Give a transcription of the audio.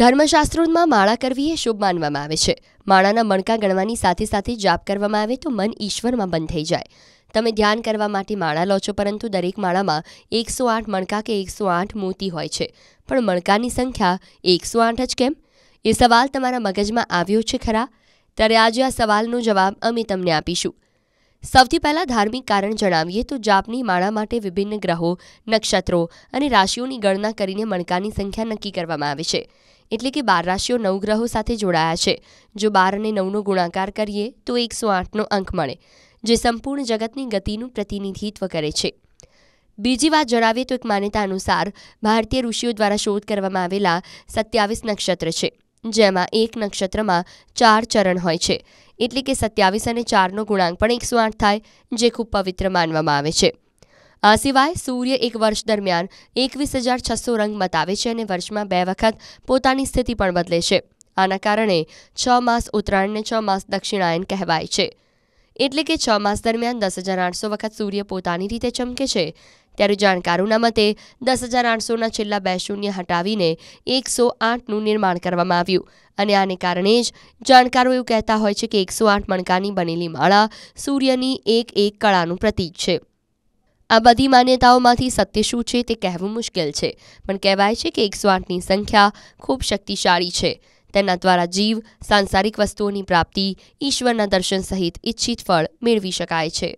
ધર્મશાસ્ત્રોમાં માળા કરવી એ શુભ માનવામાં આવે છે માળાના મણકા ગણવાની સાથે સાથે જાપ કરવામાં આવે તો મન ઈશ્વરમાં બંધ થઈ જાય તમે ધ્યાન કરવા માટે માળા લો છો પરંતુ દરેક માળામાં એકસો આઠ મણકા કે એકસો આઠ મોતી હોય છે પણ મણકાની સંખ્યા એકસો આઠ જ કેમ એ સવાલ તમારા મગજમાં આવ્યો છે ખરા ત્યારે આજે આ સવાલનો જવાબ અમે તમને આપીશું સૌથી પહેલાં ધાર્મિક કારણ જણાવીએ તો જાપની માળા માટે વિભિન્ન ગ્રહો નક્ષત્રો અને રાશિઓની ગણના કરીને મણકાની સંખ્યા નક્કી કરવામાં આવે છે એટલે કે બાર રાશિઓ નવ ગ્રહો સાથે જોડાયા છે જો બાર અને નવનો ગુણાકાર કરીએ તો એકસો આઠનો અંક મળે જે સંપૂર્ણ જગતની ગતિનું પ્રતિનિધિત્વ કરે છે બીજી વાત જણાવીએ તો એક માન્યતા અનુસાર ભારતીય ઋષિઓ દ્વારા શોધ કરવામાં આવેલા સત્યાવીસ નક્ષત્ર છે જેમાં એક નક્ષત્રમાં ચાર ચરણ હોય છે એટલે કે સત્યાવીસ અને ચારનો ગુણાંક પણ એકસો આઠ થાય જે ખૂબ પવિત્ર માનવામાં આવે છે આ સિવાય સૂર્ય એક વર્ષ દરમિયાન એકવીસ હજાર છસો રંગ બતાવે છે અને વર્ષમાં બે વખત પોતાની સ્થિતિ પણ બદલે છે આના કારણે છ માસ ઉત્તરાયણને છ માસ દક્ષિણાયન કહેવાય છે એટલે કે છ માસ દરમિયાન દસ હજાર આઠસો વખત સૂર્ય પોતાની રીતે ચમકે છે ત્યારે જાણકારોના મતે દસ હજાર આઠસોના છેલ્લા બે શૂન્ય હટાવીને એકસો આઠનું નિર્માણ કરવામાં આવ્યું અને આને કારણે જ જાણકારો એવું કહેતા હોય છે કે એકસો આઠ મણકાની બનેલી માળા સૂર્યની એક એક કળાનું પ્રતીક છે આ બધી માન્યતાઓમાંથી સત્ય શું છે તે કહેવું મુશ્કેલ છે પણ કહેવાય છે કે એકસો આઠની સંખ્યા ખૂબ શક્તિશાળી છે તેના દ્વારા જીવ સાંસારિક વસ્તુઓની પ્રાપ્તિ ઈશ્વરના દર્શન સહિત ઈચ્છિત ફળ મેળવી શકાય છે